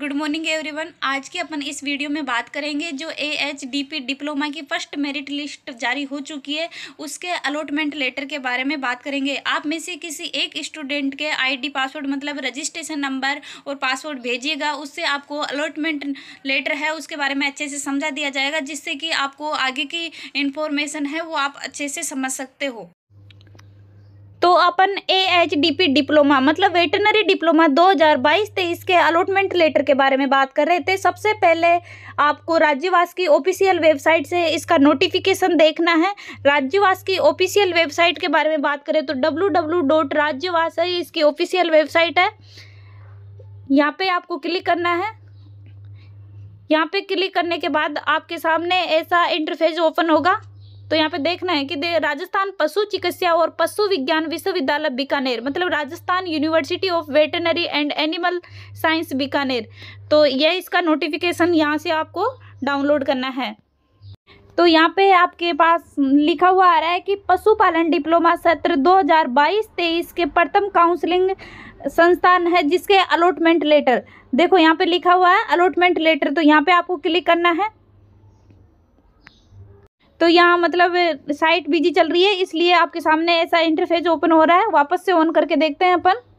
good morning everyone आज की अपन इस वीडियो में बात करेंगे जो A H D P diploma की फर्स्ट मेरिट लिस्ट जारी हो चुकी है उसके अलॉटमेंट लेटर के बारे में बात करेंगे आप में से किसी एक स्टूडेंट के आईडी पासवर्ड मतलब रजिस्ट्रेशन नंबर और पासवर्ड भेजिएगा उससे आपको अलॉटमेंट लेटर है उसके बारे में अच्छे से समझा दिया जाएगा जिससे कि आपको आगे की इन्फॉर्मेशन है वो आप अच्छे से समझ सकते हो अपन A H D P diploma मतलब वेटनरी डिप्लोमा 2022-23 के अलॉटमेंट लेटर के बारे में बात कर रहे थे सबसे पहले आपको राज्यवास की ऑफिशियल वेबसाइट से इसका नोटिफिकेशन देखना है राज्यवास की ऑफिशियल वेबसाइट के बारे में बात करें तो डब्ल्यू डब्ल्यू डॉट राज्यवास है इसकी ऑफिशियल वेबसाइट है यहाँ पे आपको क्लिक करना है यहाँ पे क्लिक करने के बाद आपके सामने ऐसा इंटरफेस ओपन होगा तो यहाँ पे देखना है कि राजस्थान पशु चिकित्सा और पशु विज्ञान विश्वविद्यालय बीकानेर मतलब Rajasthan university of veterinary and animal science Bikaner तो यह इसका नोटिफिकेशन यहाँ से आपको डाउनलोड करना है तो यहाँ पे आपके पास लिखा हुआ आ रहा है कि पशुपालन डिप्लोमा सत्र 2022-23 के प्रथम काउंसलिंग संस्थान है जिसके अलॉटमेंट लेटर देखो यहाँ पे लिखा हुआ है अलॉटमेंट लेटर तो यहाँ पे आपको क्लिक करना है तो यहाँ मतलब साइट बिजी चल रही है इसलिए आपके सामने ऐसा इंटरफेस ओपन हो रहा है वापस से ऑन करके देखते हैं अपन